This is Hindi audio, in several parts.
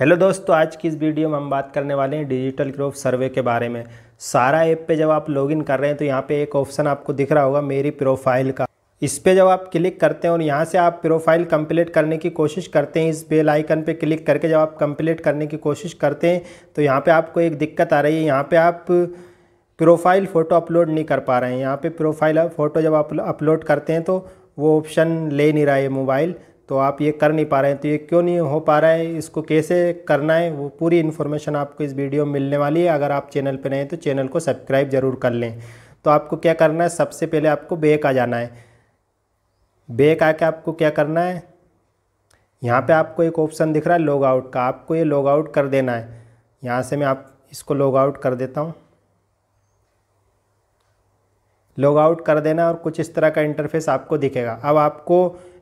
हेलो दोस्तों आज की इस वीडियो में हम बात करने वाले हैं डिजिटल ग्रोथ सर्वे के बारे में सारा ऐप पे जब आप लॉगिन कर रहे हैं तो यहाँ पे एक ऑप्शन आपको दिख रहा होगा मेरी प्रोफाइल का इस पे जब आप क्लिक करते हैं और यहाँ से आप प्रोफाइल कंप्लीट करने की कोशिश करते हैं इस बेल आइकन पे क्लिक करके जब आप कंप्लीट करने की कोशिश करते हैं तो यहाँ पर आपको एक दिक्कत आ रही है यहाँ पर आप प्रोफाइल फ़ोटो अपलोड नहीं कर पा रहे हैं यहाँ पर प्रोफाइल फ़ोटो जब आप अपलोड करते हैं तो वो ऑप्शन ले नहीं रहा है मोबाइल तो आप ये कर नहीं पा रहे हैं तो ये क्यों नहीं हो पा रहा है इसको कैसे करना है वो पूरी इन्फॉर्मेशन आपको इस वीडियो में मिलने वाली है अगर आप चैनल पर नए हैं तो चैनल को सब्सक्राइब ज़रूर कर लें तो आपको क्या करना है सबसे पहले आपको बेक आ जाना है बेक आके आपको क्या करना है यहाँ पे आपको एक ऑप्शन दिख रहा है लॉग आउट का आपको ये लॉग आउट कर देना है यहाँ से मैं आप इसको लॉग आउट कर देता हूँ लॉग आउट कर देना और कुछ इस तरह का इंटरफेस आपको दिखेगा अब आपको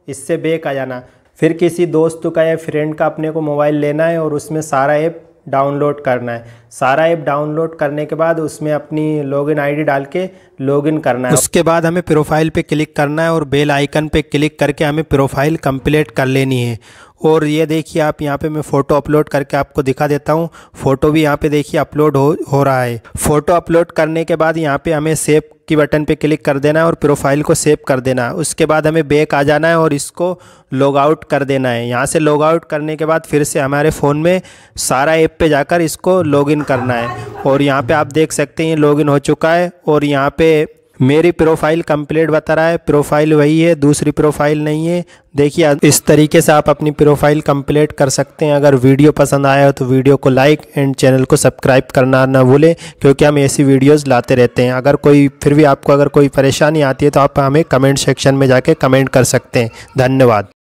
इससे बेक आ जाना फिर किसी दोस्त का या फ्रेंड का अपने को मोबाइल लेना है और उसमें सारा ऐप डाउनलोड करना है सारा ऐप डाउनलोड करने के बाद उसमें अपनी लॉगिन आईडी डाल के लॉगिन करना है उसके बाद हमें प्रोफाइल पे क्लिक करना है और बेल आइकन पे क्लिक करके हमें प्रोफाइल कंप्लीट कर लेनी है और ये देखिए आप यहाँ पे मैं फ़ोटो अपलोड करके आपको दिखा देता हूँ फ़ोटो भी यहाँ पे देखिए अपलोड हो हो रहा है फ़ोटो अपलोड करने के बाद यहाँ पे हमें सेव की बटन पे क्लिक कर देना है और प्रोफाइल को सेव कर देना है उसके बाद हमें बैक आ जाना है और इसको लॉग आउट कर देना है यहाँ से लॉग आउट करने के बाद फिर से हमारे फ़ोन में सारा ऐप पर जाकर इसको इन करना है और यहाँ पर आप देख सकते हैं इन हो चुका है और यहाँ पर मेरी प्रोफाइल कंप्लीट बता रहा है प्रोफाइल वही है दूसरी प्रोफाइल नहीं है देखिए इस तरीके से आप अपनी प्रोफाइल कंप्लीट कर सकते हैं अगर वीडियो पसंद आया हो तो वीडियो को लाइक एंड चैनल को सब्सक्राइब करना ना भूलें क्योंकि हम ऐसी वीडियोस लाते रहते हैं अगर कोई फिर भी आपको अगर कोई परेशानी आती है तो आप हमें कमेंट सेक्शन में जाके कमेंट कर सकते हैं धन्यवाद